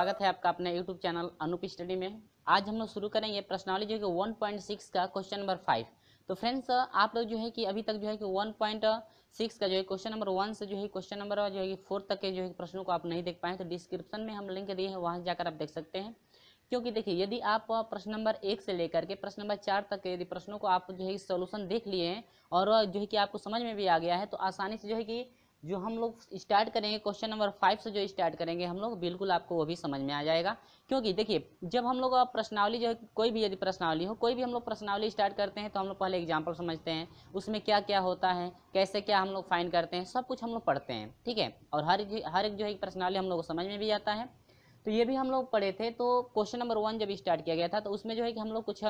स्वागत है आपका अपने यूट्यूब चैनल अनूप स्टडी में आज हम लोग शुरू करेंगे प्रश्नावली जो है कि 1.6 का क्वेश्चन नंबर फाइव तो फ्रेंड्स आप लोग जो है कि अभी तक जो है कि 1.6 का जो है क्वेश्चन नंबर वन से जो है क्वेश्चन नंबर जो है कि फोर तक के जो है प्रश्नों को आप नहीं देख पाए तो डिस्क्रिप्शन में हम लिंक दिए हैं वहाँ जाकर आप देख सकते हैं क्योंकि देखिए यदि आप प्रश्न नंबर एक से लेकर के प्रश्न नंबर चार तक के यदि प्रश्नों को आप जो है सोल्यूशन देख लिए हैं और जो है कि आपको समझ में भी आ गया है तो आसानी से जो है कि जो हम लोग स्टार्ट करेंगे क्वेश्चन नंबर फाइव से जो स्टार्ट करेंगे हम लोग बिल्कुल आपको वो भी समझ में आ जाएगा क्योंकि देखिए जब हम लोग प्रश्नावली जो है कोई भी यदि प्रश्नावली हो कोई भी हम लोग प्रश्नावली स्टार्ट करते हैं तो हम लोग पहले एग्जाम्पल समझते हैं उसमें क्या क्या होता है कैसे क्या हम लोग फाइन करते हैं सब कुछ हम लोग पढ़ते हैं ठीक है और हर हर एक जो है प्रश्नावली हम लोग को समझ में भी आता है तो ये भी हम लोग पढ़े थे तो क्वेश्चन नंबर वन जब स्टार्ट किया गया था तो उसमें जो है कि हम लोग कुछ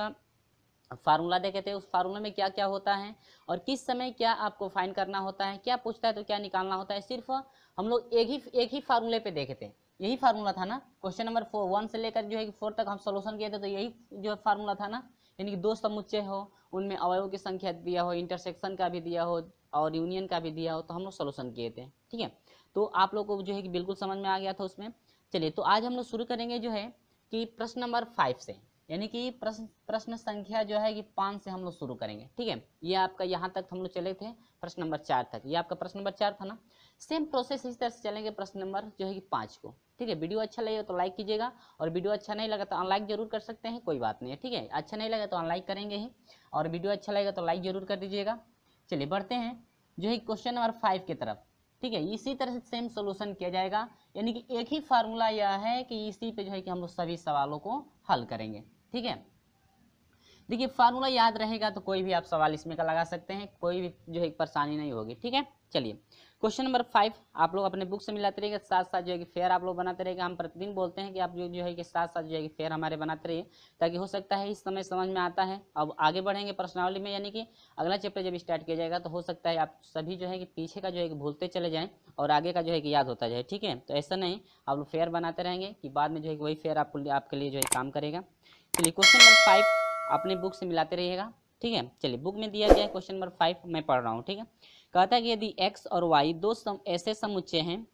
फार्मूला देखे थे उस फार्मूला में क्या क्या होता है और किस समय क्या आपको फाइन करना होता है क्या पूछता है तो क्या निकालना होता है सिर्फ हम लोग एक ही एक ही फार्मूले पे देखे थे यही फार्मूला था ना क्वेश्चन नंबर फोर वन से लेकर जो है कि फोर तक हम सोल्यूशन किए थे तो यही जो फार्मूला था ना यानी कि दो समुच्चे हो उनमें अवयव की संख्या दिया हो इंटरसेक्शन का भी दिया हो और यूनियन का भी दिया हो तो हम लोग सोल्यूशन किए थे ठीक है तो आप लोग को जो है कि बिल्कुल समझ में आ गया था उसमें चलिए तो आज हम लोग शुरू करेंगे जो है कि प्रश्न नंबर फाइव से यानी कि प्रश्न प्रश्न संख्या जो है कि पाँच से हम लोग शुरू करेंगे ठीक है ये आपका यहाँ तक हम लोग चले थे प्रश्न नंबर चार तक ये आपका प्रश्न नंबर चार था ना सेम प्रोसेस इसी तरह से चलेंगे प्रश्न नंबर जो है कि पाँच को ठीक है वीडियो अच्छा लगेगा तो लाइक कीजिएगा और वीडियो अच्छा नहीं लगा तो अनलाइक जरूर कर सकते हैं कोई बात नहीं है ठीक है अच्छा नहीं लगा तो अनलाइक करेंगे ही और वीडियो अच्छा लगेगा तो लाइक जरूर कर दीजिएगा चलिए बढ़ते हैं जो है क्वेश्चन नंबर फाइव की तरफ ठीक है इसी तरह से सेम सोल्यूशन किया जाएगा यानी कि एक ही फार्मूला यह है कि इसी पे जो है कि हम लोग सभी सवालों को हल करेंगे ठीक है देखिए फार्मूला याद रहेगा तो कोई भी आप सवाल इसमें का लगा सकते हैं कोई भी जो है परेशानी नहीं होगी ठीक है चलिए क्वेश्चन नंबर फाइव आप लोग अपने बुक से मिलाते रहेगा साथ साथ जो है कि फेयर आप लोग बनाते रहेगा हम प्रतिदिन बोलते हैं कि आप जो जो है कि साथ साथ जो है कि फेयर हमारे बनाते रहिए ताकि हो सकता है इस समय समझ में आता है अब आगे बढ़ेंगे पर्सनैली में यानी कि अगला चैप्टर जब स्टार्ट किया जाएगा तो हो सकता है आप सभी जो है कि पीछे का जो है कि भूलते चले जाएँ और आगे का जो है कि याद होता जाए ठीक है तो ऐसा नहीं आप लोग फेयर बनाते रहेंगे कि बाद में जो है कि वही फेयर आपको आपके लिए जो है काम करेगा चलिए क्वेश्चन नंबर फाइव अपने बुक से मिलाते रहिएगा ठीक है चलिए बुक में दिया गया है क्वेश्चन नंबर फाइव मैं पढ़ रहा हूँ ठीक है कहता है कि यदि एक्स और वाई दो सम, ऐसे समुच्चय हैं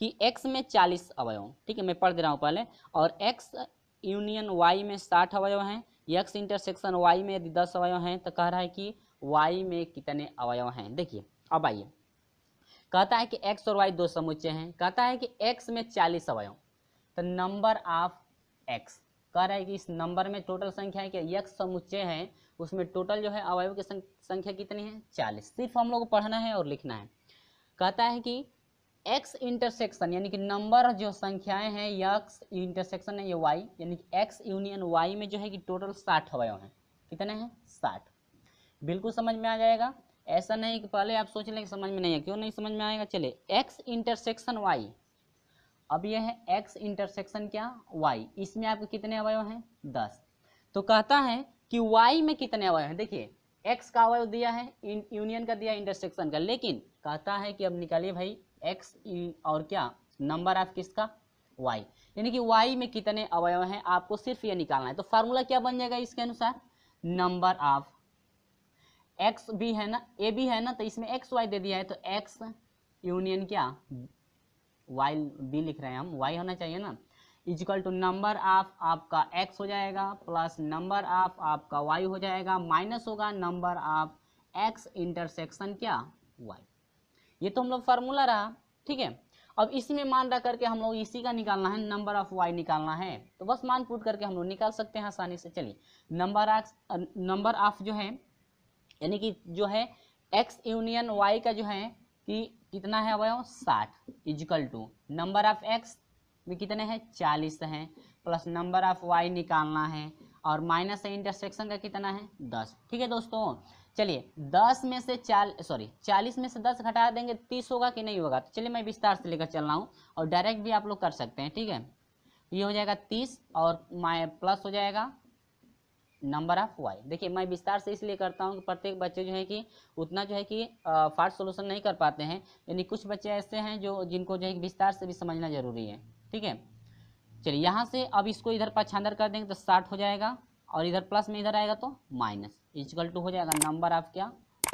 कि एक्स में चालीस अवयव ठीक है मैं पढ़ दे रहा हूँ पहले और एक्स यूनियन वाई में साठ अवयव हैं एक्स इंटरसेक्शन वाई में यदि दस अवयव हैं तो कह रहा है कि वाई में कितने अवयव हैं देखिए अब आइए कहता है कि एक्स और वाई दो समुच्चय हैं कहता है कि एक्स में चालीस अवयव तो नंबर ऑफ एक्स कह रहा है कि इस नंबर में टोटल संख्या के यक्ष समुच्चय है उसमें टोटल जो है अवयव की संख्या कितनी है चालीस सिर्फ हम लोग को पढ़ना है और लिखना है कहता है कि एक्स इंटरसेक्शन यानी कि नंबर जो संख्याएं हैं यक्स इंटरसेक्शन है ये वाई यानी कि एक्स यूनियन वाई में जो है कि टोटल साठ अवयव हैं कितने हैं साठ बिल्कुल समझ में आ जाएगा ऐसा नहीं कि पहले आप सोच लें कि समझ में नहीं है क्यों नहीं समझ में आएगा चले एक्स इंटरसेक्शन वाई अब ये है एक्स इंटरसेक्शन क्या वाई इसमें आपके कितने अवयव हैं दस तो कहता है कि वाई में कितने अवयव हैं देखिए एक्स का अवयव दिया है यूनियन का दिया इंटरसेक्शन का लेकिन कहता है कि अब निकालिए भाई एक्स और क्या नंबर ऑफ किसका वाई यानी कि वाई में कितने अवयव हैं आपको सिर्फ ये निकालना है तो फार्मूला क्या बन जाएगा इसके अनुसार नंबर ऑफ एक्स भी है ना ए भी है ना तो इसमें एक्स वाई दे दिया है तो एक्स यूनियन क्या वाई बी लिख रहे हैं हम वाई होना चाहिए ना इजिकल टू नंबर ऑफ आपका एक्स हो जाएगा प्लस नंबर ऑफ आपका वाई हो जाएगा माइनस होगा नंबर ऑफ एक्स इंटरसेक्शन क्या वाई ये तो हम लोग फार्मूला रहा ठीक है अब इसी में मान रख करके हम लोग इसी का निकालना है नंबर ऑफ वाई निकालना है तो बस मान पुट करके हम लोग निकाल सकते हैं आसानी से चलिए नंबर ऑफ नंबर ऑफ जो है यानी कि जो है एक्स यूनियन वाई का जो है कि कितना है अवयव साठ equal to number of X में कितने हैं चालीस हैं प्लस नंबर ऑफ वाई निकालना है और माइनस है इंटरसेक्शन का कितना है दस ठीक है दोस्तों चलिए दस में से चाल सॉरी चालीस में से दस घटा देंगे तीस होगा कि नहीं होगा तो चलिए मैं विस्तार से लेकर चल रहा हूँ और डायरेक्ट भी आप लोग कर सकते हैं ठीक है ये हो जाएगा तीस और माइ प्लस हो जाएगा नंबर ऑफ वाई देखिए मैं विस्तार से इसलिए करता हूँ कि प्रत्येक बच्चे जो है कि उतना जो है कि फास्ट सोल्यूशन नहीं कर पाते हैं यानी कुछ बच्चे ऐसे हैं जो जिनको जो है विस्तार से भी समझना जरूरी है ठीक है चलिए यहाँ से अब इसको इधर पछांदर कर देंगे तो साठ हो जाएगा और इधर प्लस में इधर आएगा तो माइनस इजकल टू हो जाएगा नंबर ऑफ क्या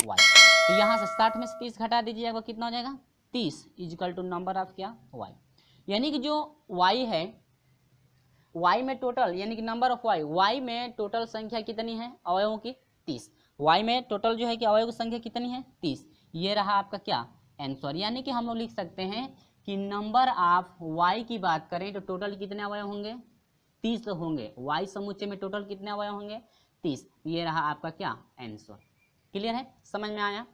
वाई तो यहाँ से साठ में से तीस घटा दीजिएगा कितना हो जाएगा तीस इजकल टू नंबर ऑफ क्या वाई यानी कि जो वाई है वाई में टोटल यानी कि नंबर ऑफ वाई वाई में टोटल संख्या कितनी है अवयवों की तीस वाई में टोटल जो है कि अवयव की संख्या कितनी है तीस ये रहा आपका क्या आंसर यानी कि हम लोग लिख सकते हैं कि नंबर ऑफ वाई की बात करें तो टोटल कितने अवयव होंगे तीस तो होंगे वाई समुच्चय में टोटल कितने अवयव होंगे तीस ये रहा आपका क्या आंसर क्लियर है समझ में आया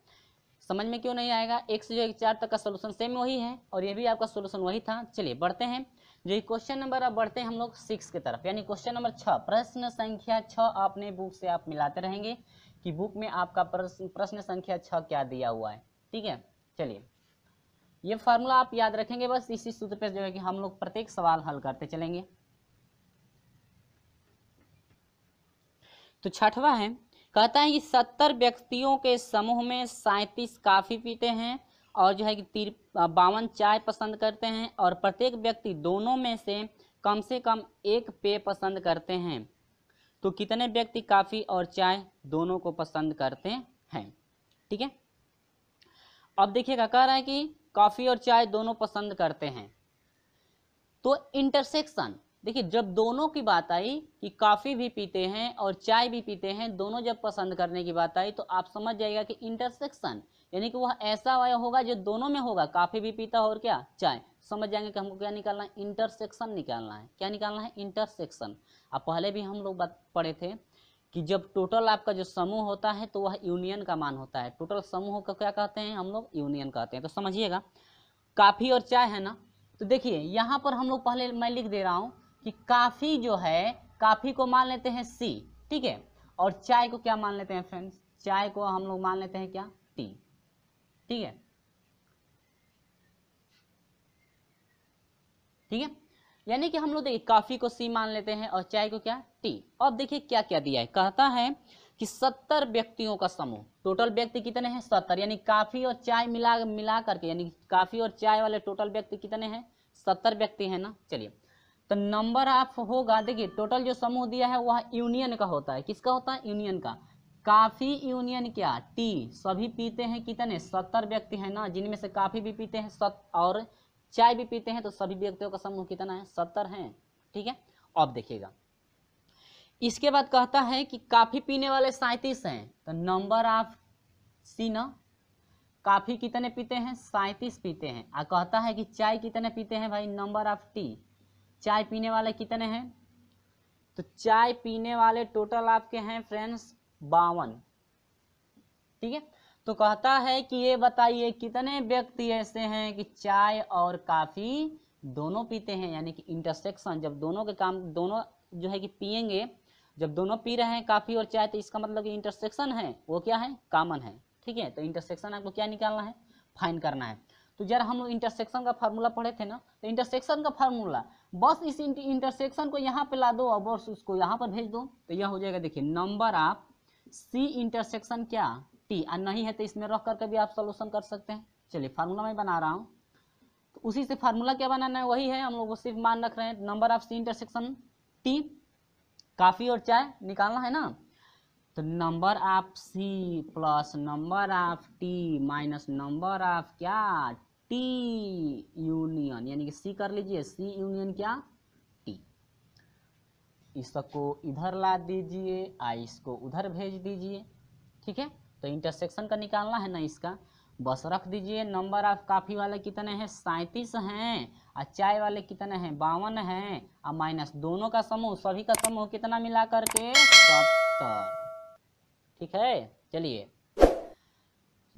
समझ में क्यों नहीं आएगा एक से जो एक चार तक का सोल्यूशन सेम वही है और ये भी आपका सोल्यूशन वही था चलिए बढ़ते हैं जो क्वेश्चन नंबर अब बढ़ते हैं हम लोग सिक्स की तरफ यानी क्वेश्चन नंबर छः प्रश्न संख्या छः आपने बुक से आप मिलाते रहेंगे कि बुक में आपका प्रश्न प्रश्न संख्या छः क्या दिया हुआ है ठीक है चलिए ये फार्मूला आप याद रखेंगे बस इसी सूत्र पर जो है कि हम लोग प्रत्येक सवाल हल करते चलेंगे तो छठवा है कहता है कि सत्तर व्यक्तियों के समूह में सैतीस काफी पीते हैं और जो है कि तिर बावन चाय पसंद करते हैं और प्रत्येक व्यक्ति दोनों में से कम से कम एक पेय पसंद करते हैं तो कितने व्यक्ति काफ़ी और चाय दोनों को पसंद करते हैं ठीक है अब देखिएगा कह रहा है कि कॉफ़ी और चाय दोनों पसंद करते हैं तो इंटरसेक्शन देखिए जब दोनों की बात आई कि कॉफ़ी भी पीते हैं और चाय भी पीते हैं दोनों जब पसंद करने की बात आई तो आप समझ जाएगा कि इंटरसेक्शन यानी कि वह ऐसा अवयव होगा जो दोनों में होगा काफ़ी भी पीता हो और क्या चाय समझ जाएंगे कि हमको क्या निकालना है इंटरसेक्शन निकालना है क्या निकालना है इंटरसेक्शन अब पहले भी हम लोग पढ़े थे कि जब टोटल आपका जो समूह होता है तो वह यूनियन का मान होता है टोटल समूह को क्या कहते हैं हम लोग यूनियन कहते हैं तो समझिएगा काफ़ी और चाय है ना तो देखिए यहाँ पर हम लोग पहले मैं लिख दे रहा हूँ कि काफ़ी जो है काफ़ी को मान लेते हैं सी ठीक है और चाय को क्या मान लेते हैं फ्रेंड्स चाय को हम लोग मान लेते हैं क्या टी ठीक है ठीक है यानी कि हम लोग देखिए काफी को सी मान लेते हैं और चाय को क्या टी अब देखिए क्या क्या दिया है कहता है कि सत्तर व्यक्तियों का समूह टोटल व्यक्ति कितने हैं सत्तर यानी काफी और चाय मिला मिला करके यानी काफी और चाय वाले टोटल व्यक्ति कितने हैं सत्तर व्यक्ति हैं ना चलिए तो नंबर ऑफ होगा देखिए टोटल जो समूह दिया है वह यूनियन का होता है किसका होता है यूनियन का काफ़ी यूनियन क्या टी सभी पीते हैं कितने सत्तर व्यक्ति हैं ना जिनमें से काफ़ी भी पीते हैं सत और चाय भी पीते हैं तो सभी व्यक्तियों का समूह कितना है सत्तर हैं ठीक है अब देखिएगा इसके बाद कहता है कि काफ़ी पीने वाले सैंतीस हैं तो नंबर ऑफ सी न काफ़ी कितने पीते हैं सैंतीस पीते हैं और कहता है कि चाय कितने पीते हैं भाई नंबर ऑफ टी चाय पीने वाले कितने हैं तो चाय पीने वाले टोटल आपके हैं फ्रेंड्स बावन ठीक है तो कहता है कि ये बताइए कितने व्यक्ति ऐसे हैं कि चाय और काफ़ी दोनों पीते हैं यानी कि इंटरसेक्शन जब दोनों के काम दोनों जो है कि पियेंगे जब दोनों पी रहे हैं काफ़ी और चाय तो इसका मतलब कि इंटरसेक्शन है वो क्या है कॉमन है ठीक है तो इंटरसेक्शन आपको क्या निकालना है फाइन करना है तो जरा हम इंटरसेक्शन का फार्मूला पढ़े थे ना तो इंटरसेक्शन का फार्मूला बस इस इंटरसेक्शन को यहाँ पे ला दो और बस उसको यहाँ पर भेज दो तो यह हो जाएगा देखिए नंबर ऑफ सी इंटरसेक्शन क्या टी और नहीं है तो इसमें रख करके भी आप सोल्यूशन कर सकते हैं चलिए फार्मूला मैं बना रहा हूँ तो उसी से फार्मूला क्या बनाना है वही है हम लोग सिर्फ मान रख रहे हैं number of C intersection T coffee और चाय निकालना है ना तो number of C plus number of T minus number of क्या टी यूनियन यानी कि सी कर लीजिए सी यूनियन क्या इसको इधर ला दीजिए आ इसको उधर भेज दीजिए ठीक है तो इंटरसेक्शन का निकालना है ना इसका बस रख दीजिए नंबर ऑफ काफ़ी वाले कितने हैं सैंतीस हैं और चाय वाले कितने हैं बावन हैं और माइनस दोनों का समूह सभी का समूह कितना मिला करके सत्तर ठीक है चलिए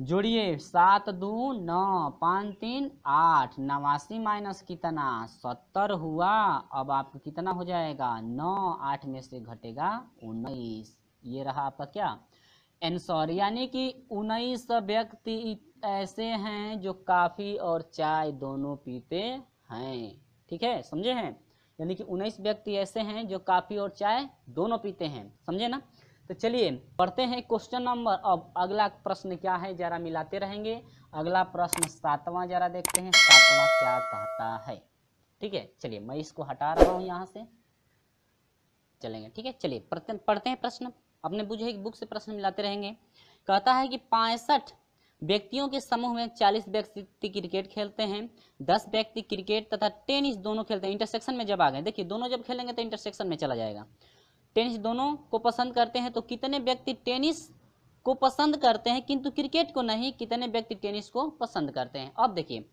जोड़िए सात दो नौ पाँच तीन आठ नवासी माइनस कितना सत्तर हुआ अब आपको कितना हो जाएगा नौ आठ में से घटेगा उन्नीस ये रहा आपका क्या एंसर यानी कि उन्नीस व्यक्ति ऐसे हैं जो काफ़ी और चाय दोनों पीते हैं ठीक है समझे हैं यानी कि उन्नीस व्यक्ति ऐसे हैं जो काफ़ी और चाय दोनों पीते हैं समझे ना तो चलिए पढ़ते हैं क्वेश्चन नंबर अब अगला प्रश्न क्या है जरा मिलाते रहेंगे अगला प्रश्न सातवां जरा देखते हैं सातवां क्या कहता है ठीक है चलिए मैं इसको हटा रहा हूँ यहाँ से चलेंगे ठीक है चलिए पढ़ते हैं प्रश्न अपने बुझे बुक से प्रश्न मिलाते रहेंगे कहता है कि पैंसठ व्यक्तियों के समूह में चालीस व्यक्ति क्रिकेट खेलते हैं दस व्यक्ति क्रिकेट तथा टेनिस दोनों खेलते हैं इंटरसेक्शन में जब आ गए देखिए दोनों जब खेलेंगे तो इंटरसेक्शन में चला जाएगा टेनिस दोनों को पसंद करते हैं तो कितने व्यक्ति टेनिस को पसंद करते हैं किंतु क्रिकेट को नहीं कितने व्यक्ति टेनिस को पसंद करते हैं अब देखिए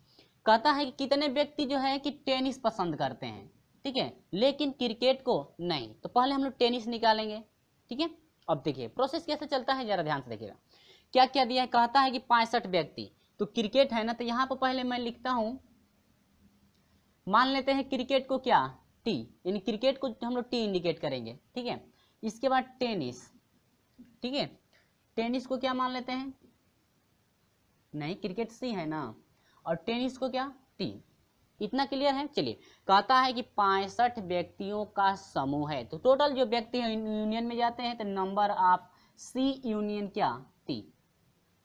कहता है कि कितने व्यक्ति जो है कि टेनिस पसंद करते हैं ठीक है लेकिन क्रिकेट को नहीं तो पहले हम लोग टेनिस निकालेंगे ठीक है अब देखिए प्रोसेस कैसे चलता है जरा ध्यान से देखिएगा क्या क्या दिया है कहता है कि पैंसठ व्यक्ति तो क्रिकेट है ना तो यहाँ पर पहले मैं लिखता हूँ मान लेते हैं क्रिकेट को क्या टी यानी क्रिकेट को हम लोग टी इंडिकेट करेंगे ठीक है इसके बाद टेनिस ठीक है टेनिस को क्या मान लेते हैं नहीं क्रिकेट सी है ना और टेनिस को क्या टी इतना क्लियर है चलिए कहता है कि पैंसठ व्यक्तियों का समूह है तो टोटल जो व्यक्ति है यूनियन में जाते हैं तो नंबर ऑफ सी यूनियन क्या टी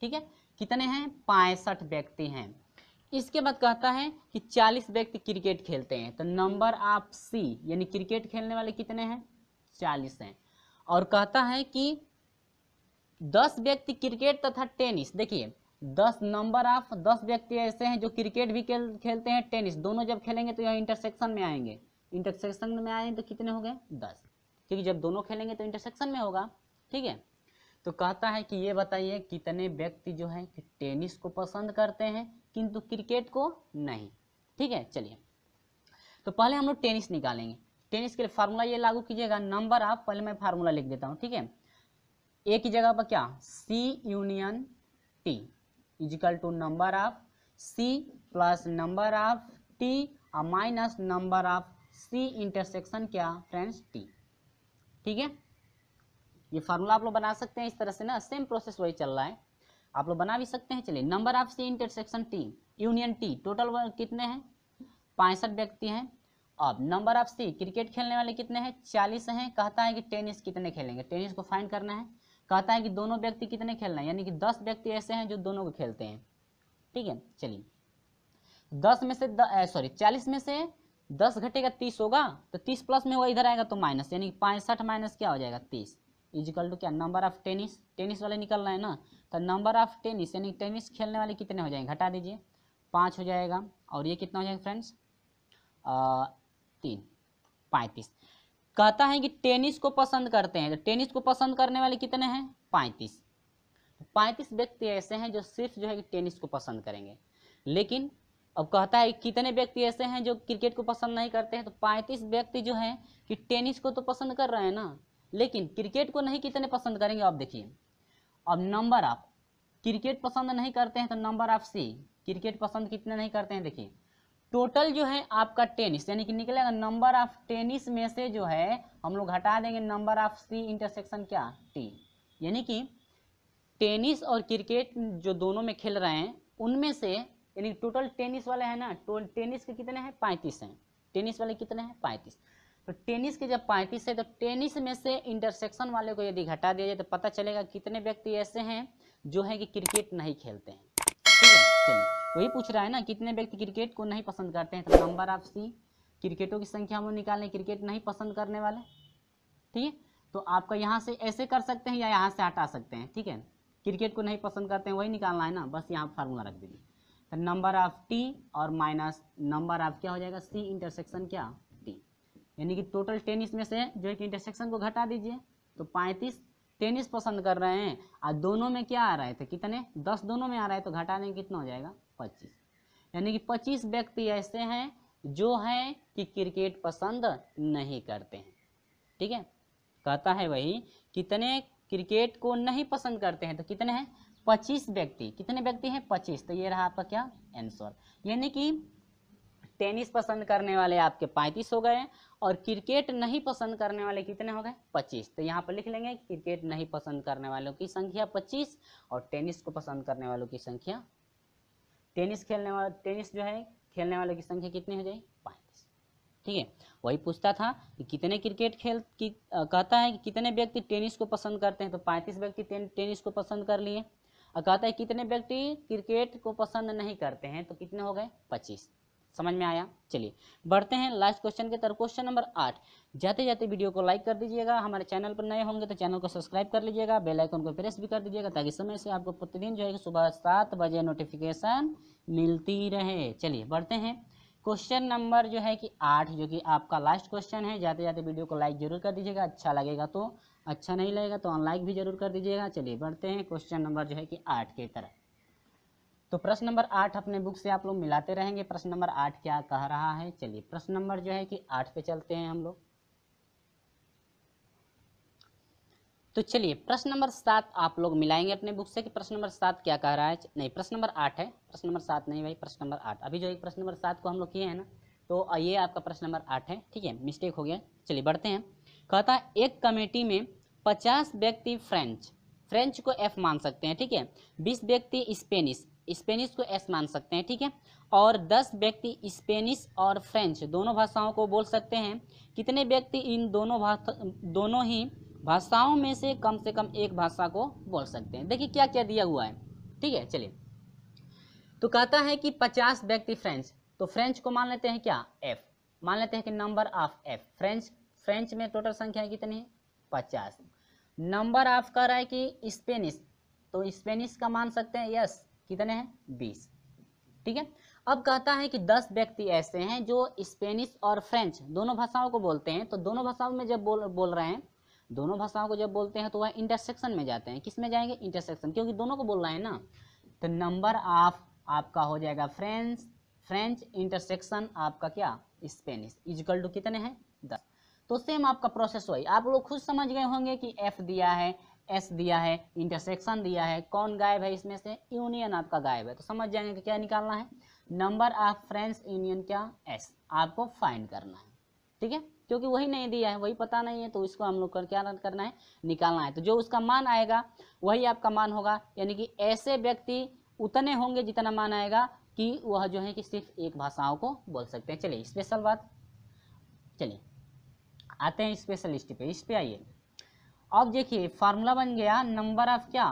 ठीक है कितने हैं पैंसठ व्यक्ति हैं इसके बाद कहता है कि 40 व्यक्ति क्रिकेट खेलते हैं तो नंबर ऑफ सी यानी क्रिकेट खेलने वाले कितने हैं 40 हैं और कहता है कि 10 व्यक्ति क्रिकेट तथा टेनिस देखिए 10 नंबर ऑफ 10 व्यक्ति ऐसे हैं जो क्रिकेट भी खेल खेलते हैं टेनिस दोनों जब खेलेंगे तो यह इंटरसेक्शन में आएंगे इंटरसेक्शन में आए तो कितने हो गए दस क्योंकि जब दोनों खेलेंगे तो इंटरसेक्शन में होगा ठीक है तो कहता है कि ये बताइए कितने व्यक्ति जो है कि टेनिस को पसंद करते हैं किंतु क्रिकेट को नहीं ठीक है चलिए तो पहले हम लोग टेनिस निकालेंगे टेनिस के लिए फार्मूला ये लागू कीजिएगा नंबर आप पहले मैं फार्मूला लिख देता हूँ ठीक है ए की जगह पर क्या C union T equal to number of C plus number of T और minus number of C intersection क्या फ्रेंड्स टी ठीक है ये फार्मूला आप लोग बना सकते हैं इस तरह से ना सेम प्रोसेस वही चल रहा है आप लोग बना भी सकते हैं चलिए number of C intersection T union T total कितने हैं पैंसठ व्यक्ति हैं अब नंबर ऑफ सी क्रिकेट खेलने वाले कितने हैं चालीस हैं कहता है कि टेनिस कितने खेलेंगे टेनिस को फाइन करना है कहता है कि दोनों व्यक्ति कितने खेलना है यानी कि दस व्यक्ति ऐसे हैं जो दोनों को खेलते हैं ठीक है चलिए दस में से सॉरी चालीस में से दस घटेगा तीस होगा तो तीस प्लस में होगा इधर आएगा तो माइनस यानी कि पैंसठ माइनस क्या हो जाएगा तीस इजिकल टू क्या नंबर ऑफ टेनिस टेनिस वाले निकल रहे हैं ना तो नंबर ऑफ टेनिस यानी टेनिस खेलने वाले कितने हो जाएंगे घटा दीजिए पाँच हो जाएगा और ये कितना हो जाएगा फ्रेंड्स तीन पैंतीस कहता है कि टेनिस को पसंद करते हैं तो टेनिस को पसंद करने वाले कितने हैं पैंतीस पैंतीस व्यक्ति ऐसे हैं जो सिर्फ जो है कि टेनिस को पसंद करेंगे लेकिन अब कहता है कितने व्यक्ति ऐसे हैं जो क्रिकेट को पसंद नहीं करते हैं तो पैंतीस व्यक्ति जो हैं कि टेनिस को तो पसंद कर रहे हैं ना लेकिन क्रिकेट को नहीं कितने पसंद करेंगे आप देखिए अब नंबर आप क्रिकेट पसंद नहीं करते हैं तो नंबर आप सी क्रिकेट पसंद कितने नहीं करते हैं देखिए टोटल जो है आपका टेनिस यानी कि निकलेगा नंबर ऑफ टेनिस में से जो है हम लोग हटा देंगे नंबर ऑफ सी इंटरसेक्शन क्या टी यानी कि टेनिस और क्रिकेट जो दोनों में खेल रहे हैं उनमें से यानी टोटल टेनिस वाले हैं ना टोटल टेनिस के कितने हैं पैंतीस हैं टेनिस वाले कितने हैं पैंतीस तो टेनिस के जब पैंतीस है तो टेनिस में से इंटरसेक्शन वाले को यदि घटा दिया जाए तो पता चलेगा कितने व्यक्ति ऐसे हैं जो है कि क्रिकेट नहीं खेलते हैं ठीक है चलिए वही पूछ रहा है ना कितने व्यक्ति क्रिकेट को नहीं पसंद करते हैं तो नंबर आप सी क्रिकेटों की संख्या हम निकालें क्रिकेट नहीं पसंद करने वाले ठीक है तो आपका यहाँ से ऐसे कर सकते हैं या यहाँ से हटा सकते हैं ठीक है क्रिकेट को नहीं पसंद करते हैं वही निकालना है ना बस यहाँ फार्मूला रख दीजिए तो नंबर ऑफ टी और माइनस नंबर ऑफ क्या हो जाएगा सी इंटरसेक्शन क्या यानी कि टोटल टेन इसमें से जो है कि इंटरसेक्शन को घटा दीजिए तो पैंतीस टेनिस पसंद कर रहे हैं और दोनों में क्या आ रहे थे तो कितने दस दोनों में आ रहा है तो घटा देंगे कितना हो जाएगा पच्चीस यानी कि पच्चीस व्यक्ति ऐसे हैं जो है कि क्रिकेट पसंद नहीं करते हैं ठीक है कहता है वही कितने क्रिकेट को नहीं पसंद करते हैं तो कितने हैं पच्चीस व्यक्ति कितने व्यक्ति हैं पच्चीस तो ये रहा आपका क्या आंसर यानी कि टेनिस पसंद करने वाले आपके पैंतीस हो गए और क्रिकेट नहीं पसंद करने वाले कितने हो गए पच्चीस तो यहाँ पर लिख लेंगे क्रिकेट नहीं पसंद करने वालों की संख्या पच्चीस और टेनिस को पसंद करने वालों की संख्या टेनिस खेलने वाले टेनिस जो है खेलने वालों की संख्या कितनी हो जाए पैंतीस ठीक है वही पूछता था कि कितने क्रिकेट खेल की आ, कहता है कि कितने व्यक्ति टेनिस को पसंद करते हैं तो पैंतीस व्यक्ति टेनिस को पसंद कर लिए और कहता है कितने व्यक्ति क्रिकेट को पसंद नहीं करते हैं तो कितने हो गए पच्चीस समझ में आया चलिए बढ़ते हैं लास्ट क्वेश्चन की तरफ क्वेश्चन नंबर आठ जाते जाते वीडियो को लाइक कर दीजिएगा हमारे चैनल पर नए होंगे तो चैनल को सब्सक्राइब कर लीजिएगा बेल आइकन को प्रेस भी कर दीजिएगा ताकि समय से आपको प्रतिदिन जो है सुबह सात बजे नोटिफिकेशन मिलती रहे चलिए बढ़ते हैं क्वेश्चन नंबर जो है कि आठ जो कि आपका लास्ट क्वेश्चन है जाते जाते वीडियो को लाइक जरूर कर दीजिएगा अच्छा लगेगा तो अच्छा नहीं लगेगा तो अनलाइक भी जरूर कर दीजिएगा चलिए बढ़ते हैं क्वेश्चन नंबर जो है कि आठ की तरफ तो प्रश्न नंबर आठ अपने बुक से आप लोग मिलाते रहेंगे प्रश्न नंबर आठ क्या कह रहा है चलिए प्रश्न नंबर जो है कि आठ पे चलते हैं हम लोग तो चलिए प्रश्न नंबर सात आप लोग मिलाएंगे अपने बुक से कि प्रश्न नंबर सात क्या कह रहा है नहीं प्रश्न नंबर आठ है प्रश्न नंबर सात नहीं भाई प्रश्न नंबर आठ अभी जो एक प्रश्न नंबर सात को हम लोग किए हैं ना तो ये आपका प्रश्न नंबर आठ है ठीक है मिस्टेक हो गया चलिए बढ़ते हैं कहता है एक कमेटी में पचास व्यक्ति फ्रेंच फ्रेंच को एफ मान सकते हैं ठीक है बीस व्यक्ति स्पेनिश स्पेनिश को एस मान सकते हैं ठीक है और दस व्यक्ति स्पेनिश और फ्रेंच दोनों भाषाओं को बोल सकते हैं कितने व्यक्ति इन दोनों भाषा दोनों ही भाषाओं में से कम से कम एक भाषा को बोल सकते हैं देखिए क्या क्या दिया हुआ है ठीक है चलिए तो कहता है कि पचास व्यक्ति फ्रेंच तो फ्रेंच को मान लेते हैं क्या एफ मान लेते हैं कि number of F French French में टोटल संख्या कितनी है पचास नंबर ऑफ कह रहा है कि स्पेनिश तो स्पेनिश का मान सकते हैं यस कितने हैं बीस ठीक है अब कहता है कि दस व्यक्ति ऐसे हैं जो स्पेनिश और फ्रेंच दोनों भाषाओं को बोलते हैं तो दोनों भाषाओं में जब बोल बोल रहे हैं दोनों भाषाओं को जब बोलते हैं तो वह इंटरसेक्शन में जाते हैं किस में जाएंगे इंटरसेक्शन क्योंकि दोनों को बोल रहे हैं ना तो नंबर ऑफ आपका हो जाएगा फ्रेंच फ्रेंच इंटरसेक्शन आपका क्या स्पेनिश इजकल टू कितने हैं दस तो सेम आपका प्रोसेस वही आप लोग खुद समझ गए होंगे कि एफ दिया है एस दिया है इंटरसेक्शन दिया है कौन गायब है इसमें से यूनियन आपका गायब है तो समझ जाएंगे कि क्या निकालना है नंबर ऑफ फ्रेंड्स यूनियन क्या एस आपको फाइंड करना है ठीक है क्योंकि वही नहीं दिया है वही पता नहीं है तो इसको हम लोग कर क्या करना है निकालना है तो जो उसका मान आएगा वही आपका मान होगा यानी कि ऐसे व्यक्ति उतने होंगे जितना मान आएगा कि वह जो है कि सिर्फ एक भाषाओं को बोल सकते हैं चलिए स्पेशल बात चलिए आते हैं स्पेशलिस्ट पे इस पे आइए अब देखिए फार्मूला बन गया नंबर ऑफ क्या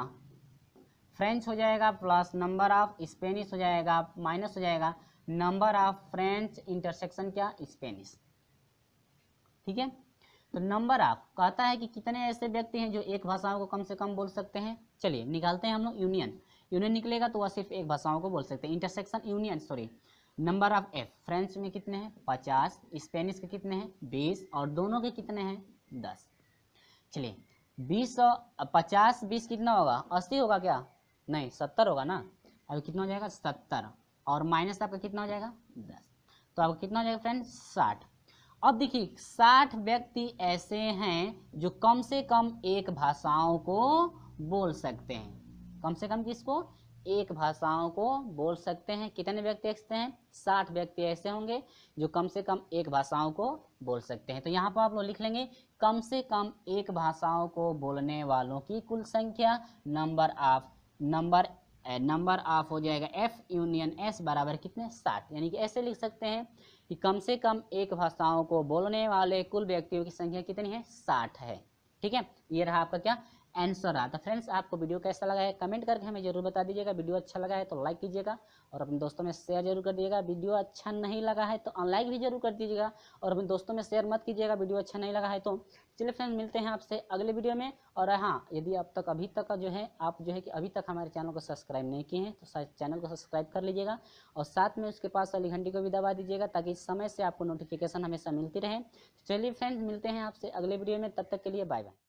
फ्रेंच हो जाएगा प्लस नंबर ऑफ स्पेनिश हो जाएगा माइनस हो जाएगा नंबर ऑफ फ्रेंच इंटरसेक्शन क्या स्पेनिश ठीक है तो नंबर ऑफ कहता है कि कितने ऐसे व्यक्ति हैं जो एक भाषाओं को कम से कम बोल सकते हैं चलिए निकालते हैं हम लोग यूनियन यूनियन निकलेगा तो वह सिर्फ एक भाषाओं को बोल सकते हैं intersection union sorry number of F French में कितने हैं पचास स्पेनिश के कितने हैं बीस और दोनों के कितने हैं दस चलिए बीस पचास बीस कितना होगा अस्सी होगा क्या नहीं सत्तर होगा ना अभी कितना हो जाएगा सत्तर और माइनस आपका कितना हो जाएगा दस तो आपका कितना हो जाएगा फ्रेंड साठ अब देखिए साठ व्यक्ति ऐसे हैं जो कम से कम एक भाषाओं को बोल सकते हैं कम से कम किसको एक भाषाओं को बोल सकते हैं कितने व्यक्ति ऐसे हैं साठ व्यक्ति ऐसे होंगे जो कम से कम एक भाषाओं को बोल सकते हैं तो यहाँ पर आप लोग लिख लेंगे कम से कम एक भाषाओं को बोलने वालों की कुल संख्या number of number number of हो जाएगा एफ यूनियन एस बराबर कितने साठ यानी कि ऐसे लिख सकते हैं कि कम से कम एक भाषाओं को बोलने वाले कुल व्यक्तियों की संख्या कितनी है साठ है ठीक है ये रहा आपका क्या आंसर रहा तो फ्रेंड्स आपको वीडियो कैसा लगा है कमेंट करके हमें जरूर बता दीजिएगा वीडियो अच्छा लगा है तो लाइक कीजिएगा और अपने दोस्तों में शेयर जरूर कर दीजिएगा वीडियो अच्छा नहीं लगा है तो अनलाइक भी जरूर कर दीजिएगा और अपने दोस्तों में शेयर मत कीजिएगा वीडियो अच्छा नहीं लगा है तो चलिए फ्रेंड्स मिलते हैं आपसे अगले वीडियो में और हाँ यदि अब तक अभी तक का जो है आप जो है कि अभी तक हमारे चैनल को सब्सक्राइब नहीं किए हैं तो चैनल को सब्सक्राइब कर लीजिएगा और साथ में उसके पास वाली घंटी को भी दबा दीजिएगा ताकि समय से आपको नोटिफिकेशन हमेशा मिलती रहे चलिए फ्रेंड्स मिलते हैं आपसे अगले वीडियो में तब तक के लिए बाय बाय